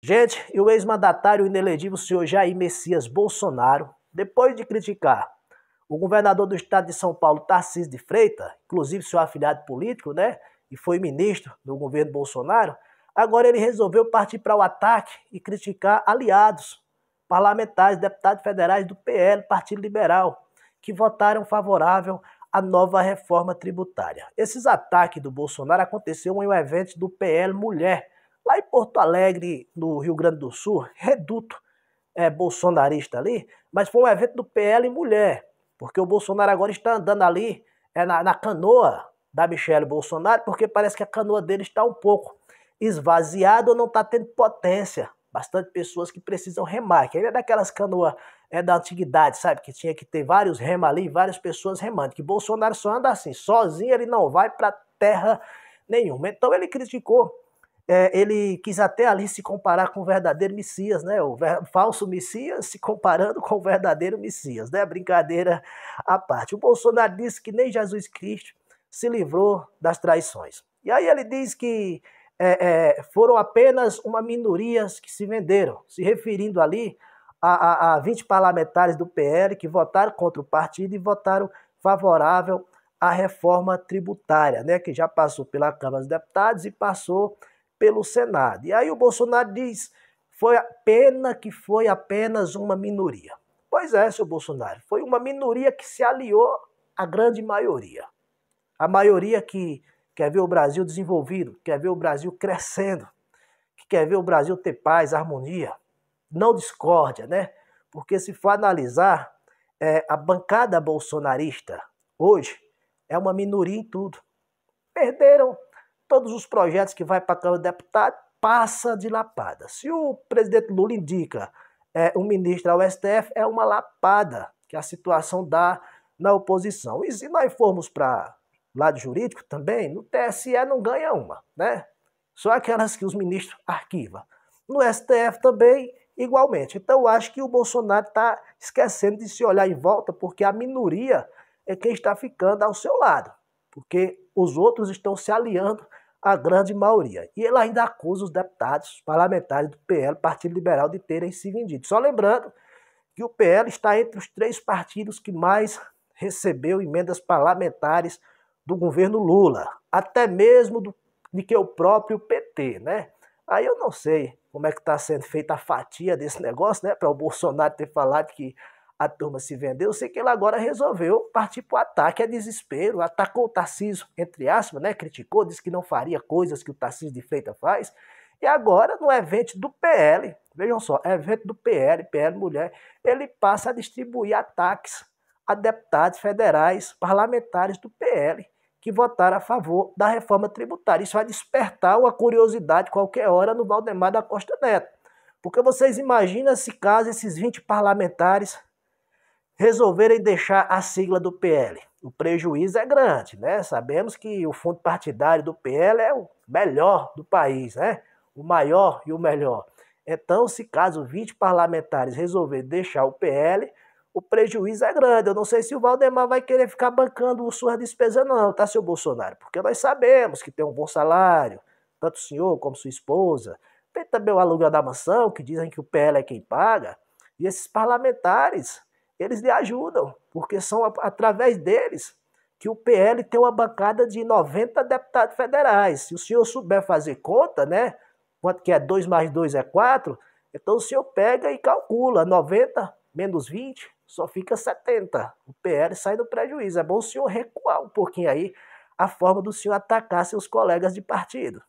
Gente, e o ex-mandatário inelegível senhor Jair Messias Bolsonaro, depois de criticar o governador do estado de São Paulo, Tarcísio de Freitas, inclusive seu afiliado político, né, e foi ministro do governo Bolsonaro, agora ele resolveu partir para o ataque e criticar aliados, parlamentares, deputados federais do PL, Partido Liberal, que votaram favorável à nova reforma tributária. Esses ataques do Bolsonaro aconteceram em um evento do PL Mulher, Lá em Porto Alegre, no Rio Grande do Sul, reduto é, bolsonarista ali, mas foi um evento do PL Mulher, porque o Bolsonaro agora está andando ali é, na, na canoa da Michelle Bolsonaro, porque parece que a canoa dele está um pouco esvaziada ou não está tendo potência. Bastante pessoas que precisam remar, que ainda é daquelas canoas é da antiguidade, sabe? Que tinha que ter vários remos ali, várias pessoas remando. Que Bolsonaro só anda assim, sozinho ele não vai para terra nenhuma. Então ele criticou é, ele quis até ali se comparar com o verdadeiro Messias, né? O ver... falso Messias se comparando com o verdadeiro Messias, né? Brincadeira à parte. O Bolsonaro disse que nem Jesus Cristo se livrou das traições. E aí ele diz que é, é, foram apenas uma minoria que se venderam, se referindo ali a, a, a 20 parlamentares do PL que votaram contra o partido e votaram favorável à reforma tributária, né? Que já passou pela Câmara dos Deputados e passou pelo Senado. E aí o Bolsonaro diz: foi a pena que foi apenas uma minoria. Pois é, seu Bolsonaro, foi uma minoria que se aliou à grande maioria. A maioria que quer ver o Brasil desenvolvido, quer ver o Brasil crescendo, que quer ver o Brasil ter paz, harmonia, não discórdia, né? Porque se for analisar, é, a bancada bolsonarista hoje é uma minoria em tudo. Perderam todos os projetos que vai para a Câmara de Deputados passa de lapada. Se o presidente Lula indica é, um ministro ao STF, é uma lapada que a situação dá na oposição. E se nós formos para lado jurídico também, no TSE não ganha uma, né? Só aquelas que os ministros arquivam. No STF também, igualmente. Então, eu acho que o Bolsonaro está esquecendo de se olhar em volta, porque a minoria é quem está ficando ao seu lado, porque os outros estão se aliando a grande maioria. E ele ainda acusa os deputados parlamentares do PL, Partido Liberal, de terem se vendido. Só lembrando que o PL está entre os três partidos que mais recebeu emendas parlamentares do governo Lula, até mesmo do, de que o próprio PT, né? Aí eu não sei como é que está sendo feita a fatia desse negócio, né? Para o Bolsonaro ter falado que a turma se vendeu, eu sei que ele agora resolveu partir para o ataque, é desespero, atacou o Tarcísio, entre aspas, né? criticou, disse que não faria coisas que o Tarcísio de Freitas faz, e agora no evento do PL, vejam só, evento do PL, PL Mulher, ele passa a distribuir ataques a deputados federais, parlamentares do PL, que votaram a favor da reforma tributária. Isso vai despertar uma curiosidade qualquer hora no Valdemar da Costa Neto. Porque vocês imaginam se caso esses 20 parlamentares resolverem deixar a sigla do PL. O prejuízo é grande, né? Sabemos que o fundo partidário do PL é o melhor do país, né? O maior e o melhor. Então, se caso 20 parlamentares resolverem deixar o PL, o prejuízo é grande. Eu não sei se o Valdemar vai querer ficar bancando suas despesas, não, tá, seu Bolsonaro? Porque nós sabemos que tem um bom salário, tanto o senhor como sua esposa. Tem também o aluguel da mansão, que dizem que o PL é quem paga. E esses parlamentares eles lhe ajudam, porque são através deles que o PL tem uma bancada de 90 deputados federais. Se o senhor souber fazer conta, né? Quanto que é 2 mais 2 é 4, então o senhor pega e calcula 90 menos 20, só fica 70. O PL sai do prejuízo. É bom o senhor recuar um pouquinho aí a forma do senhor atacar seus colegas de partido.